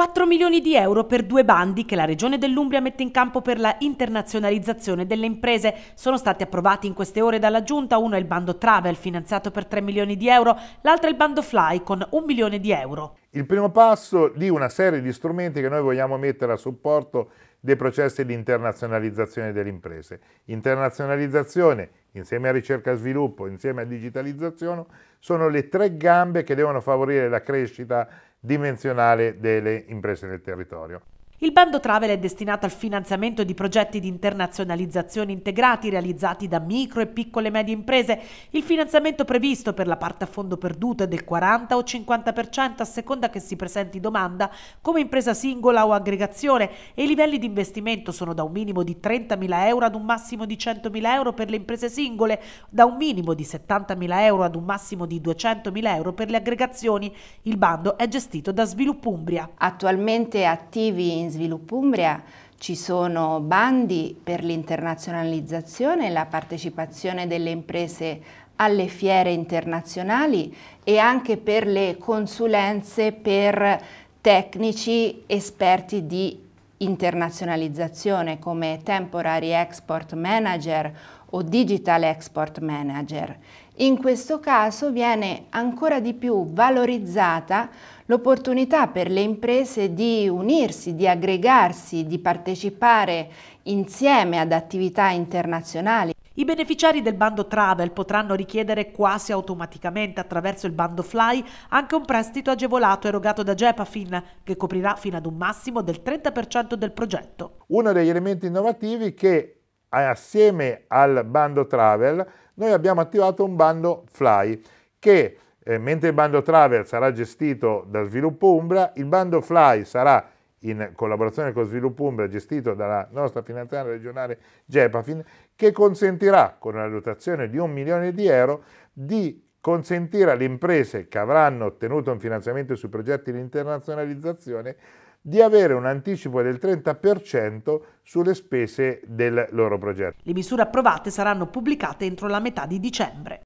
4 milioni di euro per due bandi che la Regione dell'Umbria mette in campo per la internazionalizzazione delle imprese. Sono stati approvati in queste ore dalla Giunta. Uno è il bando Travel, finanziato per 3 milioni di euro, l'altro è il bando Fly, con 1 milione di euro. Il primo passo di una serie di strumenti che noi vogliamo mettere a supporto dei processi di internazionalizzazione delle imprese. Internazionalizzazione insieme a ricerca e sviluppo, insieme a digitalizzazione, sono le tre gambe che devono favorire la crescita dimensionale delle imprese nel territorio. Il bando travel è destinato al finanziamento di progetti di internazionalizzazione integrati realizzati da micro e piccole e medie imprese. Il finanziamento previsto per la parte a fondo perduto è del 40 o 50% a seconda che si presenti domanda come impresa singola o aggregazione e i livelli di investimento sono da un minimo di 30.000 euro ad un massimo di 100.000 euro per le imprese singole, da un minimo di 70.000 euro ad un massimo di 200.000 euro per le aggregazioni. Il bando è gestito da Sviluppo Umbria. Attualmente attivi in in Sviluppo Umbria ci sono bandi per l'internazionalizzazione e la partecipazione delle imprese alle fiere internazionali e anche per le consulenze per tecnici esperti di internazionalizzazione come Temporary Export Manager o Digital Export Manager. In questo caso viene ancora di più valorizzata l'opportunità per le imprese di unirsi, di aggregarsi, di partecipare insieme ad attività internazionali. I beneficiari del bando Travel potranno richiedere quasi automaticamente attraverso il bando Fly anche un prestito agevolato erogato da Gepafin che coprirà fino ad un massimo del 30% del progetto. Uno degli elementi innovativi che eh, assieme al bando Travel noi abbiamo attivato un bando Fly che eh, mentre il bando Travel sarà gestito da Sviluppo Umbra, il bando Fly sarà in collaborazione con Sviluppo Umbria, gestito dalla nostra finanziaria regionale Gepafin, che consentirà, con una dotazione di un milione di euro, di consentire alle imprese che avranno ottenuto un finanziamento sui progetti di internazionalizzazione di avere un anticipo del 30% sulle spese del loro progetto. Le misure approvate saranno pubblicate entro la metà di dicembre.